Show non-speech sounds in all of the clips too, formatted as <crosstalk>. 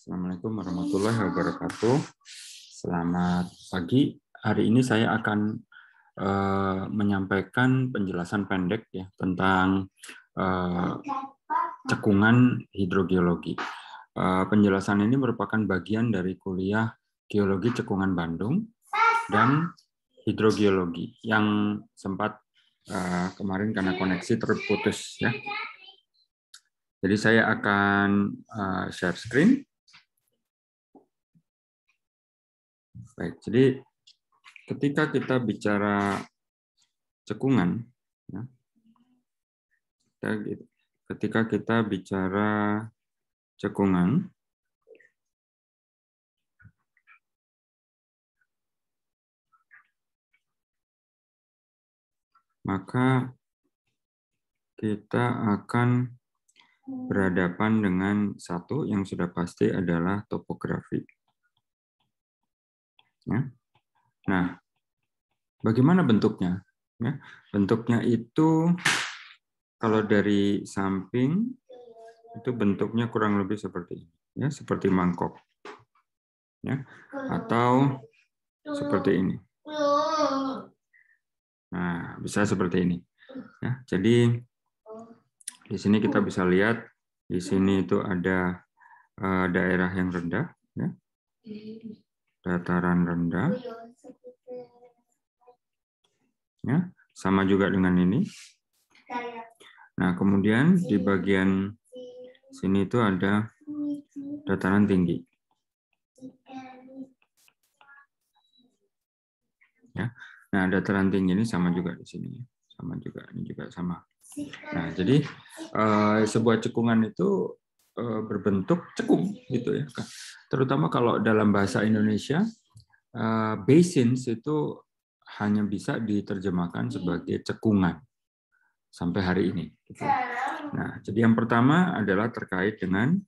Assalamualaikum warahmatullahi wabarakatuh. Selamat pagi. Hari ini saya akan uh, menyampaikan penjelasan pendek ya tentang uh, cekungan hidrogeologi. Uh, penjelasan ini merupakan bagian dari kuliah geologi cekungan Bandung dan hidrogeologi yang sempat uh, kemarin karena koneksi terputus ya. Jadi saya akan eh, share screen. Baik, jadi ketika kita bicara cekungan, ya, ketika kita bicara cekungan, maka kita akan berhadapan dengan satu yang sudah pasti adalah topografi. Ya. Nah, bagaimana bentuknya? Ya, bentuknya itu kalau dari samping itu bentuknya kurang lebih seperti ini, ya, seperti mangkok, ya, atau seperti ini. Nah, bisa seperti ini. Ya, jadi di sini kita bisa lihat di sini itu ada uh, daerah yang rendah, ya. dataran rendah, ya, sama juga dengan ini. Nah, kemudian di bagian sini itu ada dataran tinggi. Ya. Nah, dataran tinggi ini sama juga di sini, sama juga ini juga sama. Nah, jadi eh, sebuah cekungan itu eh, berbentuk cekung gitu ya. Terutama kalau dalam bahasa Indonesia uh, basins itu hanya bisa diterjemahkan sebagai cekungan sampai hari ini. Gitu. Nah, jadi yang pertama adalah terkait dengan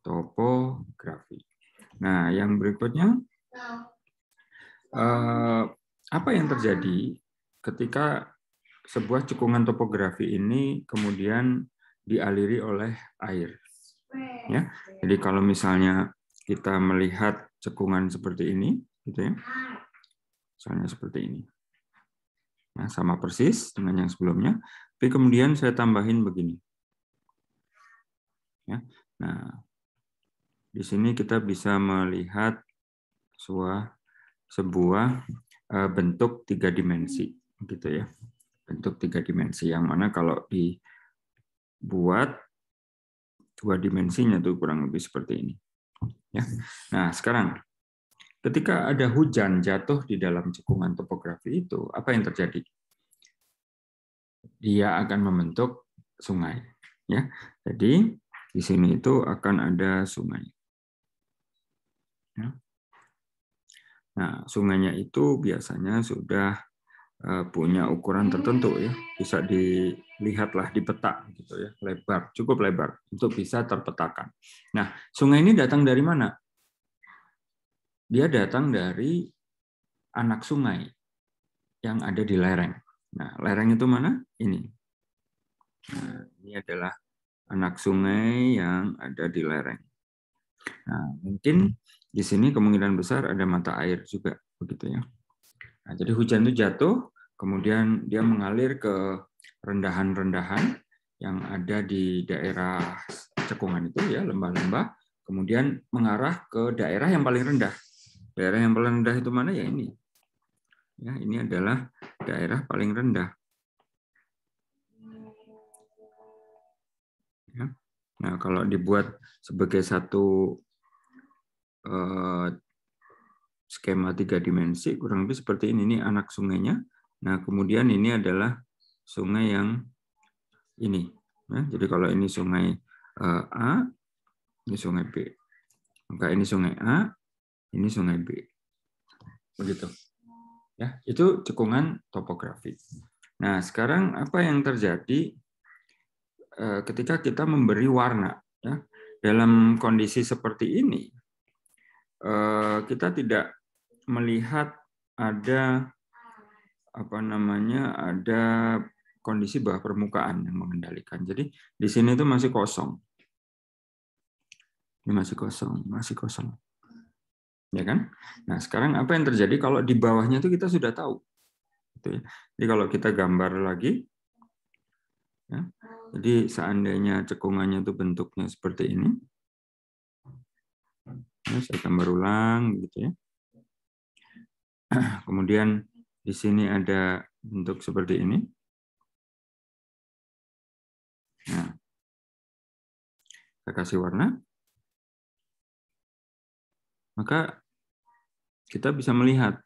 topografi. Nah, yang berikutnya apa yang terjadi ketika sebuah cekungan topografi ini kemudian dialiri oleh air. Ya. Jadi kalau misalnya kita melihat cekungan seperti ini, gitu ya. Misalnya seperti ini. Nah, sama persis dengan yang sebelumnya, tapi kemudian saya tambahin begini. Ya. Nah, di sini kita bisa melihat sebuah sebuah eh, bentuk tiga dimensi gitu ya bentuk tiga dimensi yang mana kalau dibuat dua dimensinya tuh kurang lebih seperti ini. Ya. Nah sekarang ketika ada hujan jatuh di dalam cekungan topografi itu apa yang terjadi? Dia akan membentuk sungai. Ya. Jadi di sini itu akan ada sungai. Ya. Nah, sungainya itu biasanya sudah Eh, punya ukuran tertentu ya hmm. bisa dilihatlah di peta gitu ya lebar cukup lebar untuk bisa terpetakan. Nah sungai ini datang dari mana? Dia datang dari anak sungai yang ada di lereng. Nah lereng itu mana? Ini. Nah, ini adalah anak sungai yang ada di lereng. Nah mungkin di sini kemungkinan besar ada mata air juga begitu ya. Nah, jadi hujan itu jatuh Kemudian dia mengalir ke rendahan-rendahan yang ada di daerah cekungan itu ya, lembah-lembah, kemudian mengarah ke daerah yang paling rendah. Daerah yang paling rendah itu mana ya ini? Ya, ini adalah daerah paling rendah. Ya. Nah, kalau dibuat sebagai satu eh, skema tiga dimensi, kurang lebih seperti ini. Ini anak sungainya, Nah, kemudian ini adalah sungai yang ini. Nah, jadi kalau ini sungai eh, A, ini sungai B. Maka ini sungai A, ini sungai B. Begitu. Ya, itu cekungan topografi. Nah, sekarang apa yang terjadi eh, ketika kita memberi warna ya dalam kondisi seperti ini eh, kita tidak melihat ada apa namanya ada kondisi bawah permukaan yang mengendalikan. Jadi di sini itu masih kosong. Ini masih kosong, masih kosong. Ya kan? Nah, sekarang apa yang terjadi kalau di bawahnya itu kita sudah tahu. Gitu ya. Jadi kalau kita gambar lagi ya. Jadi seandainya cekungannya itu bentuknya seperti ini. Ya, saya gambar ulang gitu ya. <clears throat> Kemudian di sini ada bentuk seperti ini. Nah, kita kasih warna. Maka kita bisa melihat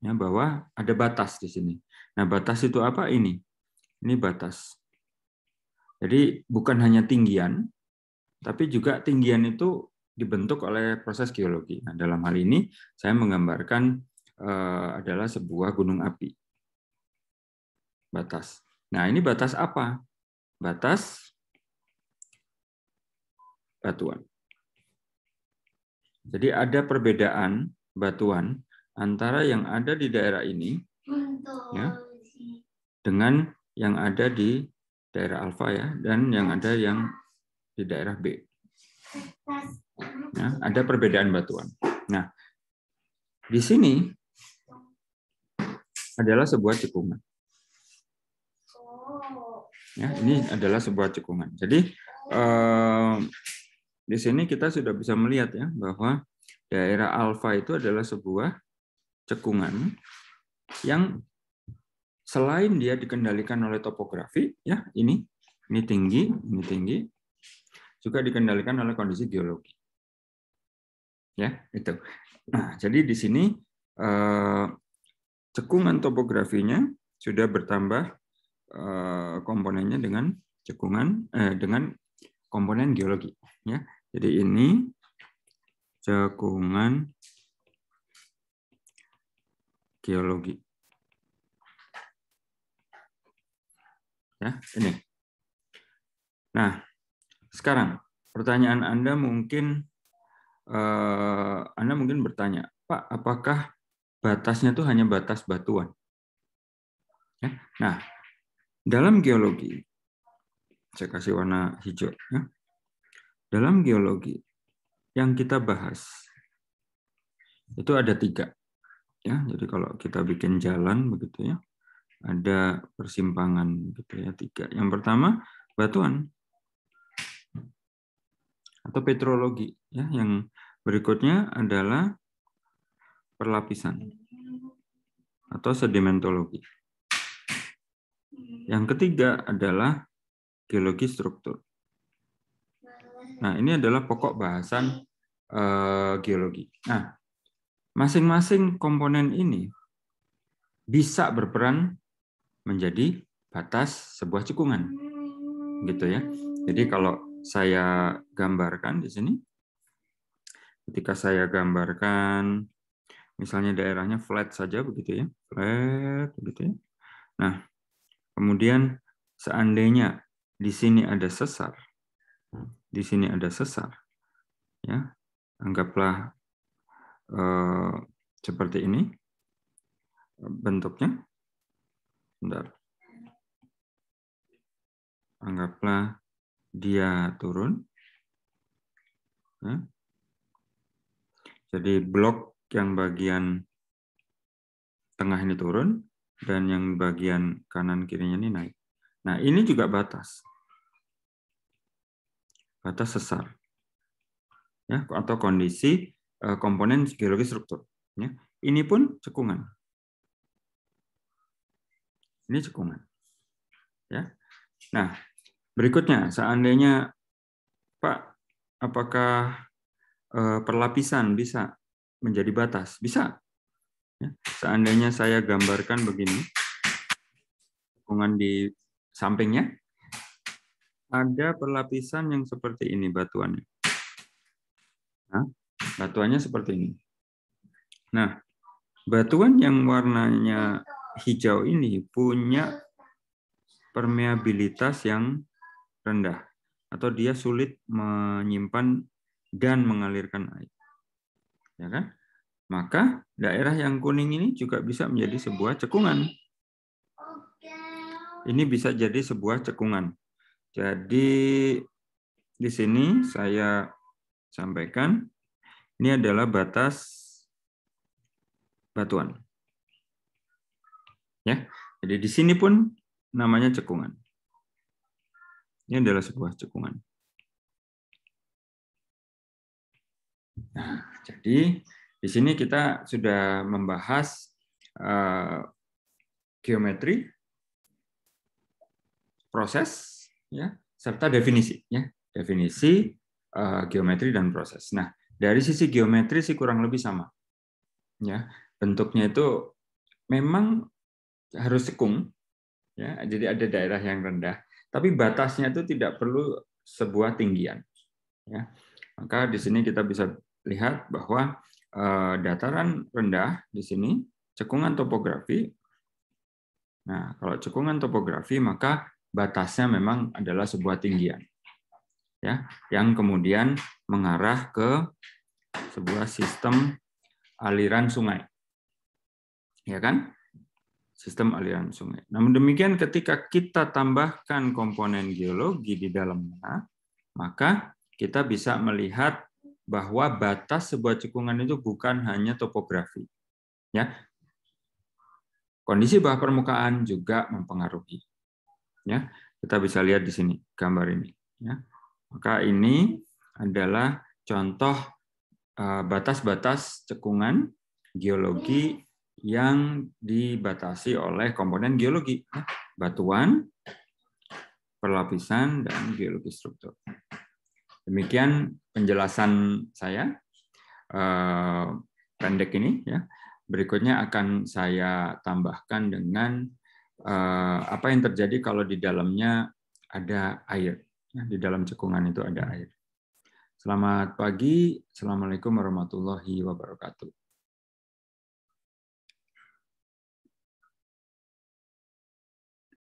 ya bahwa ada batas di sini. Nah, batas itu apa ini? Ini batas. Jadi bukan hanya tinggian, tapi juga tinggian itu dibentuk oleh proses geologi. Nah, dalam hal ini saya menggambarkan Eh, adalah sebuah gunung api. Batas. Nah, ini batas apa? Batas batuan. Jadi ada perbedaan batuan antara yang ada di daerah ini ya, dengan yang ada di daerah alfa ya dan yang ada yang di daerah B. Ya, ada perbedaan batuan. Nah, di sini adalah sebuah cekungan. Oh. Ya, ini adalah sebuah cekungan. Jadi eh, di sini kita sudah bisa melihat ya bahwa daerah alfa itu adalah sebuah cekungan yang selain dia dikendalikan oleh topografi ya ini ini tinggi ini tinggi juga dikendalikan oleh kondisi geologi ya itu nah jadi di sini eh, cekungan topografinya sudah bertambah eh, komponennya dengan cekungan eh, dengan komponen geologi ya. Jadi ini cekungan geologi. Ya, ini. Nah, sekarang pertanyaan Anda mungkin eh, Anda mungkin bertanya, Pak, apakah batasnya itu hanya batas batuan. Ya, nah, dalam geologi, saya kasih warna hijau. Ya. Dalam geologi yang kita bahas itu ada tiga. Ya, jadi kalau kita bikin jalan begitu ya, ada persimpangan gitu ya tiga. Yang pertama batuan atau petrologi ya. Yang berikutnya adalah perlapisan atau sedimentologi. Yang ketiga adalah geologi struktur. Nah, ini adalah pokok bahasan uh, geologi. Nah, masing-masing komponen ini bisa berperan menjadi batas sebuah cekungan. Gitu ya. Jadi kalau saya gambarkan di sini ketika saya gambarkan misalnya daerahnya flat saja begitu ya, flat begitu ya. Nah, kemudian seandainya di sini ada sesar, di sini ada sesar, ya, anggaplah eh, seperti ini bentuknya. Bentar. Anggaplah dia turun. Ya. Jadi blok yang bagian tengah ini turun dan yang bagian kanan kirinya ini naik. Nah, ini juga batas. Batas sesar. Ya, atau kondisi eh, komponen geologi struktur. Ya. Ini pun cekungan. Ini cekungan. Ya. Nah, berikutnya seandainya Pak, apakah eh, perlapisan bisa menjadi batas. Bisa. Ya, seandainya saya gambarkan begini, dukungan di sampingnya, ada perlapisan yang seperti ini batuannya. Nah, batuannya seperti ini. Nah, batuan yang warnanya hijau ini punya permeabilitas yang rendah atau dia sulit menyimpan dan mengalirkan air ya kan? Maka daerah yang kuning ini juga bisa menjadi sebuah cekungan. Ini bisa jadi sebuah cekungan. Jadi di sini saya sampaikan ini adalah batas batuan. Ya. Jadi di sini pun namanya cekungan. Ini adalah sebuah cekungan. Nah, jadi di sini kita sudah membahas uh, geometri, proses, ya, serta definisi, ya, definisi uh, geometri dan proses. Nah, dari sisi geometri sih kurang lebih sama, ya, bentuknya itu memang harus sekung, ya, jadi ada daerah yang rendah, tapi batasnya itu tidak perlu sebuah tinggian, ya. Maka di sini kita bisa lihat bahwa eh, dataran rendah di sini cekungan topografi. Nah, kalau cekungan topografi maka batasnya memang adalah sebuah tinggian. Ya, yang kemudian mengarah ke sebuah sistem aliran sungai. Ya kan? sistem aliran sungai. Namun demikian ketika kita tambahkan komponen geologi di dalamnya, maka kita bisa melihat bahwa batas sebuah cekungan itu bukan hanya topografi. Ya. Kondisi bawah permukaan juga mempengaruhi. Ya. Kita bisa lihat di sini gambar ini, ya. Maka ini adalah contoh eh, batas-batas cekungan geologi yang dibatasi oleh komponen geologi, ya. batuan, perlapisan, dan geologi struktur. Demikian penjelasan saya eh, pendek ini ya. Berikutnya akan saya tambahkan dengan eh, apa yang terjadi kalau di dalamnya ada air. Ya, di dalam cekungan itu ada air. Selamat pagi, assalamualaikum warahmatullahi wabarakatuh.